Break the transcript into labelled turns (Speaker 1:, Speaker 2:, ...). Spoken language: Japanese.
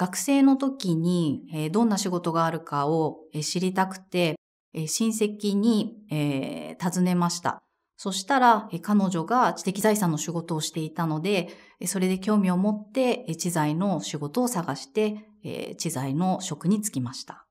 Speaker 1: 学生の時に、えどんな仕事があるかを、え知りたくて、え親戚に、え尋ねました。そしたら、え彼女が知的財産の仕事をしていたので、えそれで興味を持って、え知財の仕事を探して、え知財の職に就きました。